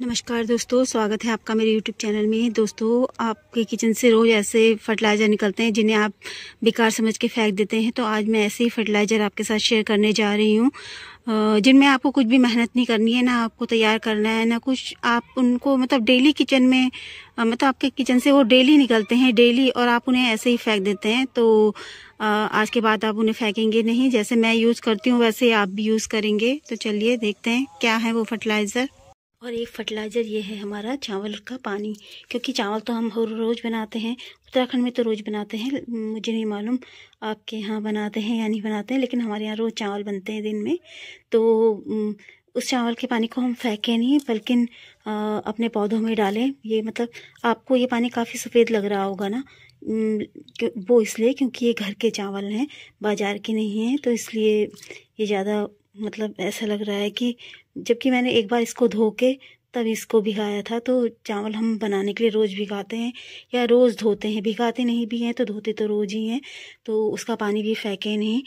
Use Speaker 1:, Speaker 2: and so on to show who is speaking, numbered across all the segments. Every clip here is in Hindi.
Speaker 1: नमस्कार दोस्तों स्वागत है आपका मेरे यूट्यूब चैनल में दोस्तों आपके किचन से रोज़ ऐसे फर्टिलाइज़र निकलते हैं जिन्हें आप बेकार समझ के फेंक देते हैं तो आज मैं ऐसे ही फर्टिलाइज़र आपके साथ शेयर करने जा रही हूँ जिनमें आपको कुछ भी मेहनत नहीं करनी है ना आपको तैयार करना है ना कुछ आप उनको मतलब डेली किचन में मतलब आपके किचन से वो डेली निकलते हैं डेली और आप उन्हें ऐसे ही फेंक देते हैं तो आज के बाद आप उन्हें फेंकेंगे नहीं जैसे मैं यूज़ करती हूँ वैसे आप भी यूज़ करेंगे तो चलिए देखते हैं क्या है वो फर्टिलाइज़र और एक फर्टिलाइज़र ये है हमारा चावल का पानी क्योंकि चावल तो हम हर रोज़ बनाते हैं उत्तराखंड में तो रोज़ बनाते हैं मुझे नहीं मालूम आपके यहाँ बनाते हैं या नहीं बनाते हैं लेकिन हमारे यहाँ रोज़ चावल बनते हैं दिन में तो उस चावल के पानी को हम फेंके नहीं बल्कि अपने पौधों में डालें ये मतलब आपको ये पानी काफ़ी सफ़ेद लग रहा होगा ना वो इसलिए क्योंकि ये घर के चावल हैं बाज़ार के नहीं हैं तो इसलिए ये ज़्यादा मतलब ऐसा लग रहा है कि जबकि मैंने एक बार इसको धो के तब इसको भिगाया था तो चावल हम बनाने के लिए रोज़ भिगाते हैं या रोज़ धोते हैं भिगाते नहीं भी हैं तो धोते तो रोज़ ही हैं तो उसका पानी भी फेंकें नहीं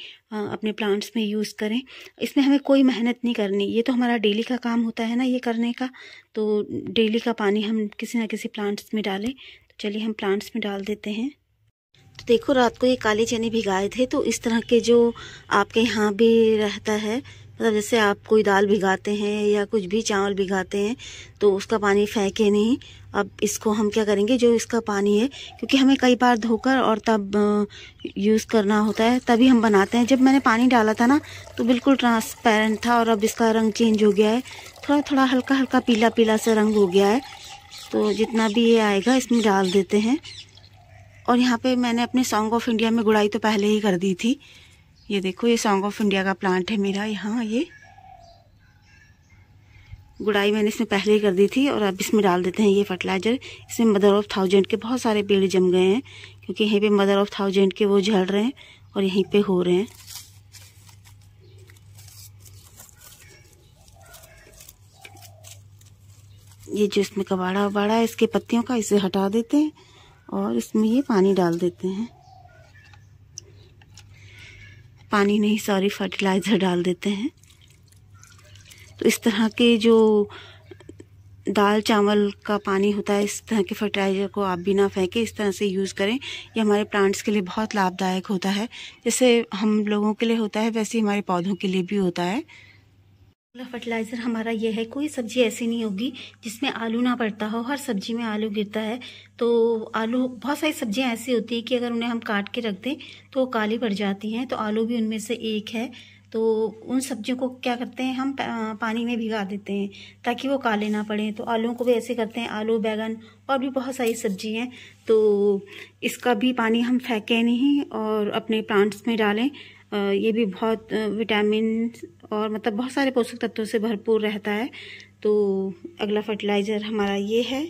Speaker 1: अपने प्लांट्स में यूज़ करें इसमें हमें कोई मेहनत नहीं करनी ये तो हमारा डेली का काम होता है ना ये करने का तो डेली का पानी हम किसी ना किसी प्लांट्स में डालें तो चलिए हम प्लांट्स में डाल देते हैं तो देखो रात को ये काले चने भिगाए थे तो इस तरह के जो आपके यहाँ भी रहता है मतलब जैसे आप कोई दाल भिगाते हैं या कुछ भी चावल भिगाते हैं तो उसका पानी फेंके नहीं अब इसको हम क्या करेंगे जो इसका पानी है क्योंकि हमें कई बार धोकर और तब यूज़ करना होता है तभी हम बनाते हैं जब मैंने पानी डाला था ना तो बिल्कुल ट्रांसपेरेंट था और अब इसका रंग चेंज हो गया है थोड़ा थोड़ा हल्का हल्का पीला पीला सा रंग हो गया है तो जितना भी ये आएगा इसमें डाल देते हैं और यहाँ पे मैंने अपने सॉन्ग ऑफ इंडिया में गुड़ाई तो पहले ही कर दी थी ये देखो ये सॉन्ग ऑफ इंडिया का प्लांट है मेरा यहाँ ये गुड़ाई मैंने इसमें पहले ही कर दी थी और अब इसमें डाल देते हैं ये फर्टिलाइज़र इसमें मदर ऑफ थाउजेंड के बहुत सारे पेड़ जम गए हैं क्योंकि यहीं पे मदर ऑफ थाउजेंड के वो झल रहे हैं और यहीं पे हो रहे हैं ये जो इसमें कबाड़ा वबाड़ा है इसके पत्तियों का इसे हटा देते हैं और इसमें ये पानी डाल देते हैं पानी नहीं सॉरी फर्टिलाइज़र डाल देते हैं तो इस तरह के जो दाल चावल का पानी होता है इस तरह के फर्टिलाइज़र को आप बिना फेंके इस तरह से यूज़ करें ये हमारे प्लांट्स के लिए बहुत लाभदायक होता है जैसे हम लोगों के लिए होता है वैसे हमारे पौधों के लिए भी होता है अगला फर्टिलाइज़र हमारा ये है कोई सब्जी ऐसी नहीं होगी जिसमें आलू ना पड़ता हो हर सब्जी में आलू गिरता है तो आलू बहुत सारी सब्जियां ऐसी होती है कि अगर उन्हें हम काट के रख दें तो वो काली पड़ जाती हैं तो आलू भी उनमें से एक है तो उन सब्जियों को क्या करते हैं हम पानी में भिगा देते हैं ताकि वो काले ना पड़े तो आलूओं को भी ऐसे करते हैं आलू बैगन और भी बहुत सारी सब्जी हैं तो इसका भी पानी हम फेंकें नहीं और अपने प्लांट्स में डालें ये भी बहुत विटामिन और मतलब बहुत सारे पोषक तत्वों से भरपूर रहता है तो अगला फर्टिलाइज़र हमारा ये है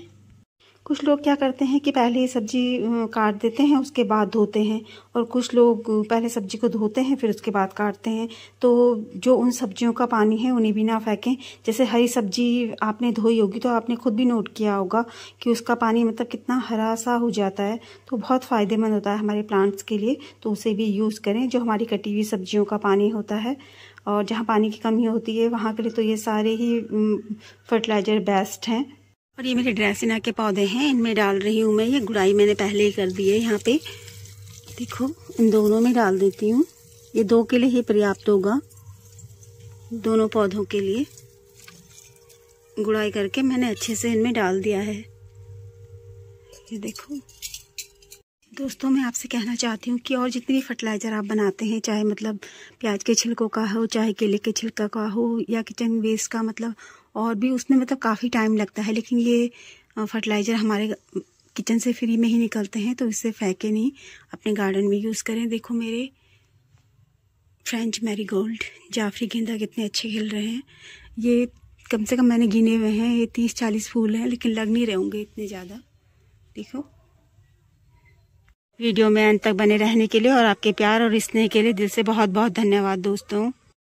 Speaker 1: कुछ लोग क्या करते हैं कि पहले सब्जी काट देते हैं उसके बाद धोते हैं और कुछ लोग पहले सब्जी को धोते हैं फिर उसके बाद काटते हैं तो जो उन सब्जियों का पानी है उन्हें भी ना फेंकें जैसे हरी सब्जी आपने धोई होगी तो आपने खुद भी नोट किया होगा कि उसका पानी मतलब कितना हरा सा हो जाता है तो बहुत फ़ायदेमंद होता है हमारे प्लांट्स के लिए तो उसे भी यूज़ करें जो हमारी कटी हुई सब्जियों का पानी होता है और जहाँ पानी की कमी होती है वहाँ के लिए तो ये सारे ही फर्टिलाइज़र बेस्ट हैं और ये मेरे ड्रेसिना के पौधे हैं इनमें डाल रही हूँ मैं ये गुड़ाई मैंने पहले ही कर दी है यहाँ पे देखो इन दोनों में डाल देती हूँ ये दो के लिए ही पर्याप्त होगा दोनों पौधों के लिए गुड़ाई करके मैंने अच्छे से इनमें डाल दिया है ये देखो दोस्तों मैं आपसे कहना चाहती हूँ कि और जितनी भी फर्टिलाइज़र आप बनाते हैं चाहे मतलब प्याज के छिलकों का हो चाहे केले के छिलका का हो या किचन वेस्ट का मतलब और भी उसमें मतलब काफ़ी टाइम लगता है लेकिन ये फर्टिलाइज़र हमारे किचन से फ्री में ही निकलते हैं तो इससे फेंके नहीं अपने गार्डन में यूज़ करें देखो मेरे फ्रेंच मैरीगोल्ड जाफरी गेंदा कितने अच्छे खिल रहे हैं ये कम से कम मैंने गिने हुए हैं ये तीस चालीस फूल हैं लेकिन लग नहीं रहे होंगे इतने ज़्यादा देखो वीडियो में अंत तक बने रहने के लिए और आपके प्यार और स्नेह के लिए दिल से बहुत बहुत धन्यवाद दोस्तों